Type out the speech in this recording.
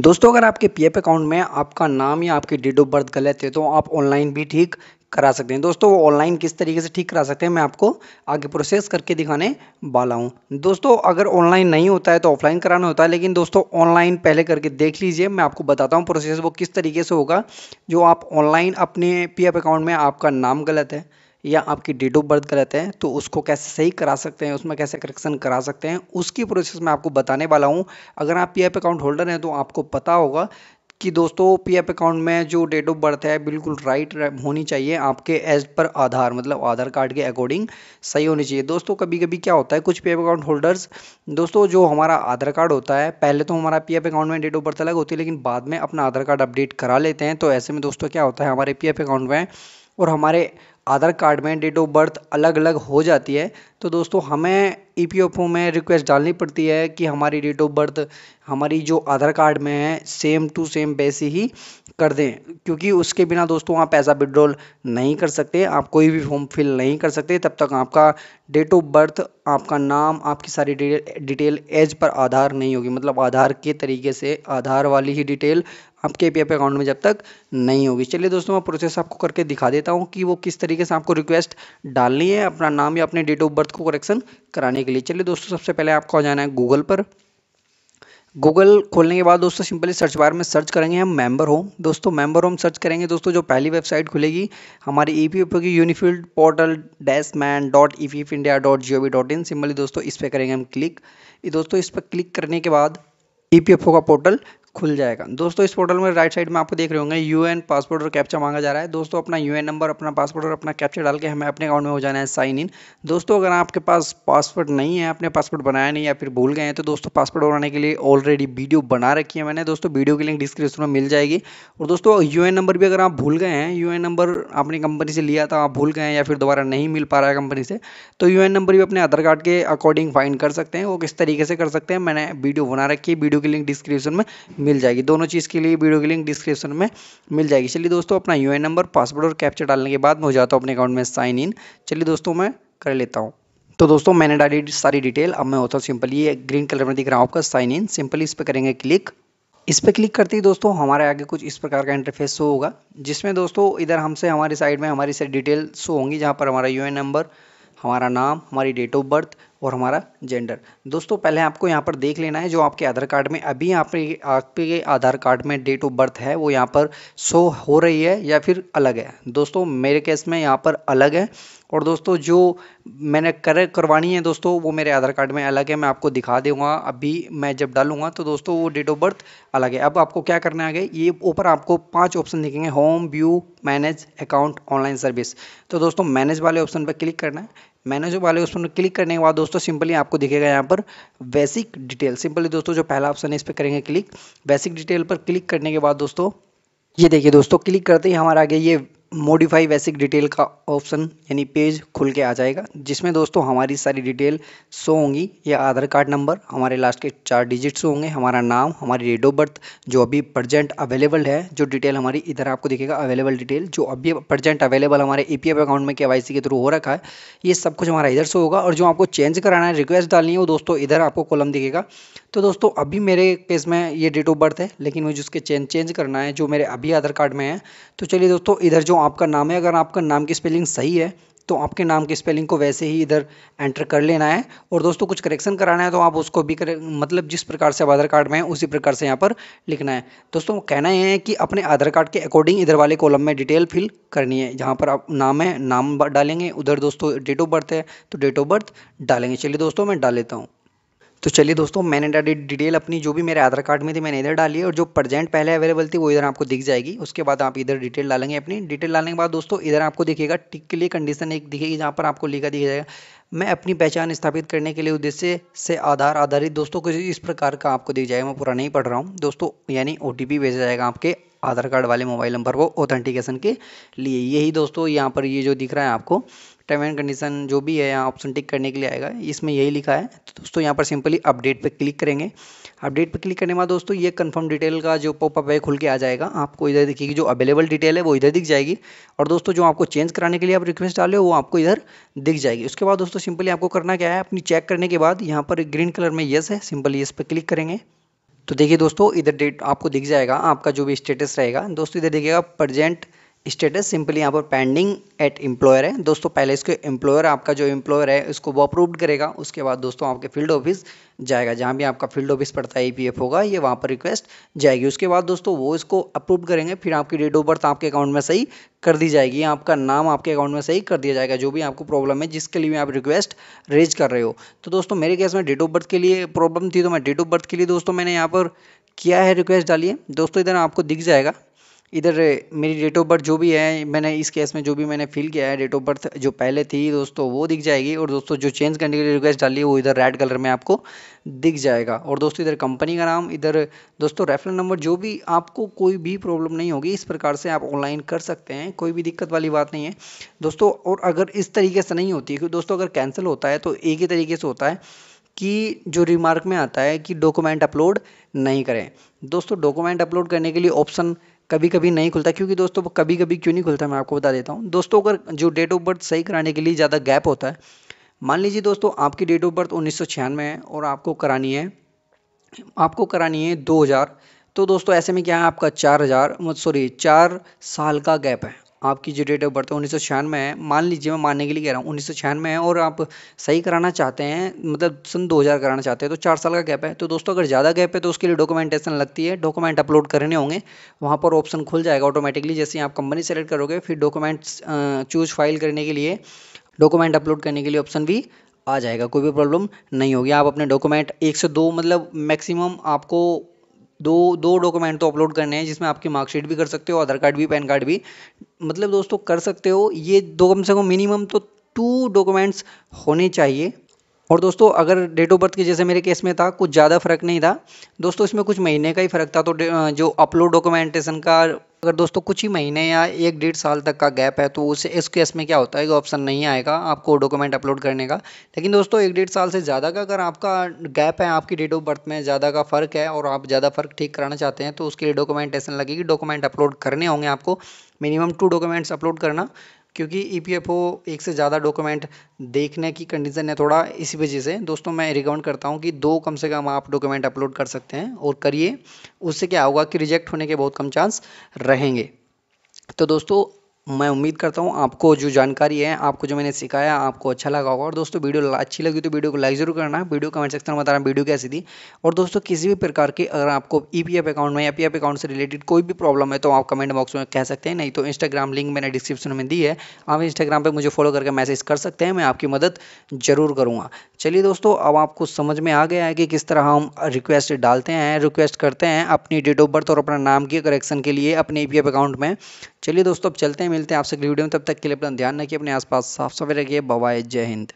दोस्तों अगर आपके पीएफ अकाउंट में आपका नाम या आपकी डेट ऑफ बर्थ गलत है तो आप ऑनलाइन भी ठीक करा सकते हैं दोस्तों वो ऑनलाइन किस तरीके से ठीक करा सकते हैं मैं आपको आगे प्रोसेस करके दिखाने वाला हूँ दोस्तों अगर ऑनलाइन नहीं होता है तो ऑफलाइन कराना होता है लेकिन दोस्तों ऑनलाइन पहले करके देख लीजिए मैं आपको बताता हूँ प्रोसेस वो किस तरीके से होगा जो आप ऑनलाइन अपने पी अकाउंट में आपका नाम गलत है या आपकी डेट ऑफ बर्थ गलत है तो उसको कैसे सही करा सकते हैं उसमें कैसे करेक्शन करा सकते हैं उसकी प्रोसेस मैं आपको बताने वाला हूँ अगर आप पी अकाउंट होल्डर हैं तो आपको पता होगा कि दोस्तों पी एफ अकाउंट में जो डेट ऑफ बर्थ है बिल्कुल राइट होनी चाहिए आपके एज पर आधार मतलब आधार कार्ड के अकॉर्डिंग सही होनी चाहिए दोस्तों कभी कभी क्या होता है कुछ पी एफ अकाउंट होल्डर्स दोस्तों जो हमारा आधार कार्ड होता है पहले तो हमारा पी एफ अकाउंट में डेट ऑफ बर्थ अलग होती है लेकिन बाद में अपना आधार कार्ड अपडेट करा लेते हैं तो ऐसे में दोस्तों क्या होता है हमारे पी एफ अकाउंट में और हमारे आधार कार्ड में डेट ऑफ बर्थ अलग अलग हो जाती है तो दोस्तों हमें ई पी एफ ओ में रिक्वेस्ट डालनी पड़ती है कि हमारी डेट ऑफ बर्थ हमारी जो आधार कार्ड में है सेम टू सेम वैसे ही कर दें क्योंकि उसके बिना दोस्तों आप पैसा विड्रॉल नहीं कर सकते आप कोई भी फॉर्म फिल नहीं कर सकते तब तक आपका डेट ऑफ बर्थ आपका नाम आपकी सारी डिटेल एज पर आधार नहीं होगी मतलब आधार के तरीके से आधार वाली ही डिटेल आपके पी अकाउंट में जब तक नहीं होगी चलिए दोस्तों मैं प्रोसेस आपको करके दिखा देता हूँ कि वो किस तरीके से आपको रिक्वेस्ट डालनी है अपना नाम या अपने डेट ऑफ बर्थ को करेक्शन कराने के लिए चलिए दोस्तों सबसे पहले आपको जाना है गूगल पर गूगल खोलने के बाद दोस्तों सिंपली सर्च बार में सर्च करेंगे हम मेंबर होम दोस्तों मेंबर होम सर्च करेंगे दोस्तों जो पहली वेबसाइट खुलेगी हमारी ई पी एफ की unified portal dash man dot E P F India dot G O V dot in simply दोस्तों इस पर करेंगे हम क्लिक दोस्तों इस पर क्लिक करने के बाद ई पी एफ ओ का पोर्टल खुल जाएगा दोस्तों इस पोर्टल में राइट साइड में आपको देख रहे होंगे यूएन पासपोर्ट और कैप्चा मांगा जा रहा है दोस्तों अपना यूएन नंबर अपना पासपोर्ट और अपना कैप्चा डाल के हमें अपने अकाउंट में हो जाना है साइन इन दोस्तों अगर आपके पास पासपोर्ट नहीं है आपने पासपोर्ट बनाया नहीं या फिर भूल गए हैं तो दोस्तों पासपोर्ट बनाने के लिए ऑलरेडी वीडियो बना रखी है मैंने दोस्तों वीडियो की लिंक डिस्क्रिप्शन में मिल जाएगी और दोस्तों एन नंबर भी अगर आप भूल गए हैं एन नंबर आपने कंपनी से लिया था आप भूल गए हैं या फिर दोबारा नहीं मिल पा रहा है कंपनी से तो एन नंबर भी अपने आधार कार्ड के अकॉर्डिंग फाइंड कर सकते हैं वो किस तरीके से कर सकते हैं मैंने वीडियो बना रखी है वीडियो की लिंक डिस्क्रिप्शन में मिल जाएगी दोनों चीज़ के लिए वीडियो की लिंक डिस्क्रिप्शन में मिल जाएगी चलिए दोस्तों अपना यू नंबर पासवर्ड और कैप्चर डालने के बाद मैं हो जाता हूँ अपने अकाउंट में साइन इन चलिए दोस्तों मैं कर लेता हूँ तो दोस्तों मैंने डाली सारी डिटेल अब मैं होता हूँ सिंपली ये ग्रीन कलर में दिख रहा हूँ आपका साइन इन सिंपली इस पर करेंगे क्लिक इस पर क्लिक करते ही दोस्तों हमारे आगे कुछ इस प्रकार का इंटरफेस शो होगा जिसमें दोस्तों इधर हमसे हमारी साइड में हमारी सारी डिटेल शो होंगी जहाँ पर हमारा यू नंबर हमारा नाम हमारी डेट ऑफ बर्थ और हमारा जेंडर दोस्तों पहले आपको यहाँ पर देख लेना है जो आपके आधार कार्ड में अभी यहाँ आपके आधार कार्ड में डेट ऑफ बर्थ है वो यहाँ पर शो हो रही है या फिर अलग है दोस्तों मेरे केस में यहाँ पर अलग है और दोस्तों जो मैंने कर करवानी है दोस्तों वो मेरे आधार कार्ड में अलग है मैं आपको दिखा दूंगा अभी मैं जब डालूंगा तो दोस्तों वो डेट ऑफ बर्थ अलग है अब आपको क्या करना है ये ऊपर आपको पांच ऑप्शन दिखेंगे home view manage account online service तो दोस्तों मैनेज वाले ऑप्शन पर क्लिक करना है मैनेज वाले ऑप्शन पर क्लिक करने के बाद दोस्तों सिंपली आपको दिखेगा यहाँ पर बेसिक डिटेल सिंपली दोस्तों जो पहला ऑप्शन है इस पर करेंगे क्लिक बेसिक डिटेल पर क्लिक करने के बाद दोस्तों ये देखिए दोस्तों क्लिक करते ही हमारा आगे ये मोडिफाई बेसिक डिटेल का ऑप्शन यानी पेज खुल के आ जाएगा जिसमें दोस्तों हमारी सारी डिटेल शो होंगी या आधार कार्ड नंबर हमारे लास्ट के चार डिजिट्स होंगे हमारा नाम हमारी डेट ऑफ बर्थ जो अभी प्रजेंट अवेलेबल है जो डिटेल हमारी इधर आपको दिखेगा अवेलेबल डिटेल जो अभी प्रजेंट अवेलेबल हमारे ई अकाउंट में के के थ्रू हो रखा है ये सब कुछ हमारा इधर से होगा और जो आपको चेंज कराना है रिक्वेस्ट डालनी है वो दोस्तों इधर आपको कॉलम दिखेगा तो दोस्तों अभी मेरे केस में ये डेट ऑफ बर्थ है लेकिन मुझे उसके चेंज चेंज करना है जो मेरे अभी आधार कार्ड में है तो चलिए दोस्तों इधर जो आपका नाम है अगर आपका नाम की स्पेलिंग सही है तो आपके नाम की स्पेलिंग को वैसे ही इधर एंटर कर लेना है और दोस्तों कुछ करेक्शन कराना है तो आप उसको भी करे मतलब जिस प्रकार से आधार कार्ड में है उसी प्रकार से यहाँ पर लिखना है दोस्तों कहना यह है कि अपने आधार कार्ड के अकॉर्डिंग इधर वाले कॉलम में डिटेल फिल करनी है जहाँ पर आप नाम है नाम डालेंगे उधर दोस्तों डेट ऑफ बर्थ है तो डेट ऑफ बर्थ डालेंगे चलिए दोस्तों मैं डाल लेता हूँ तो चलिए दोस्तों मैंने डाली डिटेल अपनी जो भी मेरे आधार कार्ड में थी मैंने इधर डाली और जो प्रजेंट पहले अवेलेबल थी वो इधर आपको दिख जाएगी उसके बाद आप इधर डिटेल डालेंगे अपनी डिटेल डालने के बाद दोस्तों इधर आपको दिखेगा टिक के लिए कंडीशन एक दिखेगी जहाँ पर आपको लिखा दिखा जाएगा मैं अपनी पहचान स्थापित करने के लिए उद्देश्य से आधार आधारित दोस्तों कुछ इस प्रकार का आपको दिख जाएगा मैं पूरा नहीं पढ़ रहा हूँ दोस्तों यानी ओ भेजा जाएगा आपके आधार कार्ड वाले मोबाइल नंबर को ऑथेंटिकेशन के लिए यही दोस्तों यहाँ पर ये जो दिख रहा है आपको टर्म एंड कंडीशन जो भी है यहाँ ऑप्शन टिक करने के लिए आएगा इसमें यही लिखा है तो दोस्तों यहाँ पर सिंपली अपडेट पर क्लिक करेंगे अपडेट पर क्लिक करने के बाद दोस्तों ये कन्फर्म डिटेल का जो पॉपअप है खुल के आ जाएगा आपको इधर देखिए जो अवेलेबल डिटेल है वो इधर दिख जाएगी और दोस्तों जो आपको चेंज कराने के लिए आप रिक्वेस्ट डाले वो आपको इधर दिख जाएगी उसके बाद दोस्तों सिंपली आपको करना क्या है अपनी चेक करने के बाद यहाँ पर ग्रीन कलर में येस है सिंपली इस पर क्लिक करेंगे तो देखिए दोस्तों इधर डेट आपको दिख जाएगा आपका जो भी स्टेटस रहेगा दोस्तों इधर देखिएगा प्रजेंट स्टेटस सिंपली यहाँ पर पेंडिंग एट एम्प्लॉयर है दोस्तों पहले इसके एम्प्लॉयर आपका जो एम्प्लॉयर है उसको वो अप्रूव्ड करेगा उसके बाद दोस्तों आपके फील्ड ऑफिस जाएगा जहाँ भी आपका फील्ड ऑफिस पड़ता है ई e होगा ये वहाँ पर रिक्वेस्ट जाएगी उसके बाद दोस्तों वो इसको अप्रूव करेंगे फिर आपकी डेट ऑफ बर्थ आपके अकाउंट में सही कर दी जाएगी आपका नाम आपके अकाउंट में सही कर दिया जाएगा जो भी आपको प्रॉब्लम है जिसके लिए आप रिक्वेस्ट रेज कर रहे हो तो दोस्तों मेरे केस में डेट ऑफ बर्थ के लिए प्रॉब्लम थी तो मैं डेट ऑफ बर्थ के लिए दोस्तों मैंने यहाँ पर किया है रिक्वेस्ट डालिए दोस्तों इधर आपको दिख जाएगा इधर मेरी डेट ऑफ बर्थ जो भी है मैंने इस केस में जो भी मैंने फिल किया है डेट ऑफ बर्थ जो पहले थी दोस्तों वो दिख जाएगी और दोस्तों जो चेंज करने के लिए रिक्वेस्ट डाली है वो इधर रेड कलर में आपको दिख जाएगा और दोस्तों इधर कंपनी का नाम इधर दोस्तों रेफरल नंबर जो भी आपको कोई भी प्रॉब्लम नहीं होगी इस प्रकार से आप ऑनलाइन कर सकते हैं कोई भी दिक्कत वाली बात नहीं है दोस्तों और अगर इस तरीके से नहीं होती क्योंकि दोस्तों अगर कैंसिल होता है तो एक ही तरीके से होता है कि जो रिमार्क में आता है कि डॉक्यूमेंट अपलोड नहीं करें दोस्तों डॉक्यूमेंट अपलोड करने के लिए ऑप्शन कभी कभी नहीं खुलता क्योंकि दोस्तों कभी कभी क्यों नहीं खुलता मैं आपको बता देता हूँ दोस्तों अगर जो डेट ऑफ बर्थ सही कराने के लिए ज़्यादा गैप होता है मान लीजिए दोस्तों आपकी डेट ऑफ बर्थ उन्नीस है और आपको करानी है आपको करानी है 2000 तो दोस्तों ऐसे में क्या है आपका 4000 सॉरी चार साल का गैप है आपकी जो डेट ऑफ बर्थ है उन्नीस सौ छियानवे है मान लीजिए मैं मानने के लिए कह रहा हूँ उन्नीस सौ छियानवे है और आप सही कराना चाहते हैं मतलब सन 2000 कराना चाहते हैं तो चार साल का गैप है तो दोस्तों अगर ज़्यादा गैप है तो उसके लिए डॉक्यूमेंटेशन लगती है डॉक्यूमेंट अपलोड करने होंगे वहाँ पर ऑप्शन खुल जाएगा ऑटोमेटिकली जैसे आप कंपनी सेलेक्ट करोगे फिर डॉक्यूमेंट्स चूज फाइल करने के लिए डॉक्यूमेंट अपलोड करने के लिए ऑप्शन भी आ जाएगा कोई भी प्रॉब्लम नहीं होगी आप अपने डॉक्यूमेंट एक से दो मतलब मैक्सिमम आपको दो दो डॉक्यूमेंट तो अपलोड करने हैं जिसमें आपकी मार्कशीट भी कर सकते हो आधार कार्ड भी पैन कार्ड भी मतलब दोस्तों कर सकते हो ये दो कम से कम मिनिमम तो टू डॉक्यूमेंट्स होने चाहिए और दोस्तों अगर डेट ऑफ बर्थ के जैसे मेरे केस में था कुछ ज़्यादा फ़र्क नहीं था दोस्तों इसमें कुछ महीने का ही फ़र्क था तो जो अपलोड डॉक्यूमेंटेशन का अगर दोस्तों कुछ ही महीने या एक डेढ़ साल तक का गैप है तो उसे इस केस में क्या होता है कि ऑप्शन नहीं आएगा आपको डॉक्यूमेंट अपलोड करने का लेकिन दोस्तों एक डेढ़ साल से ज़्यादा का अगर आपका गैप है आपकी डेट ऑफ बर्थ में ज़्यादा का फ़र्क है और आप ज़्यादा फ़र्क ठीक कराना चाहते हैं तो उसके लिए डॉक्यूमेंटेशन लगेगी डॉक्यूमेंट अपलोड करने होंगे आपको मिनिमम टू डॉक्यूमेंट्स अपलोड करना क्योंकि ई e एक से ज़्यादा डॉक्यूमेंट देखने की कंडीशन है थोड़ा इसी वजह से दोस्तों मैं रिकमेंड करता हूँ कि दो कम से कम आप डॉक्यूमेंट अपलोड कर सकते हैं और करिए उससे क्या होगा कि रिजेक्ट होने के बहुत कम चांस रहेंगे तो दोस्तों मैं उम्मीद करता हूँ आपको जो जानकारी है आपको जो मैंने सिखाया आपको अच्छा लगा होगा और दोस्तों वीडियो अच्छी लगी तो वीडियो को लाइक जरूर करना वीडियो कमेंट सेक्शन में बताना वीडियो कैसी थी और दोस्तों किसी भी प्रकार की अगर आपको ई पी एफ अकाउंट में या पी एफ अकाउंट से रिलेटेड कोई भी प्रॉब्लम है तो आप कमेंट बॉक्स में कह सकते हैं नहीं तो इंस्टाग्राम लिंक मैंने डिस्क्रिप्शन में दी है आप इंस्टाग्राम पर मुझे फॉलो करके मैसेज कर सकते हैं मैं आपकी मदद जरूर करूँगा चलिए दोस्तों अब आपको समझ में आ गया है कि किस तरह हम रिक्वेस्ट डालते हैं रिक्वेस्ट करते हैं अपनी डेट ऑफ बर्थ और अपना नाम के करेक्शन के लिए अपने ई पी एफ अकाउंट में चलिए दोस्तों अब चलते हैं मिलते हैं आपसे अगली वीडियो में तब तक के लिए अपना ध्यान रखिए अपने आसपास साफ सफाई रखिए बवाए जय हिंद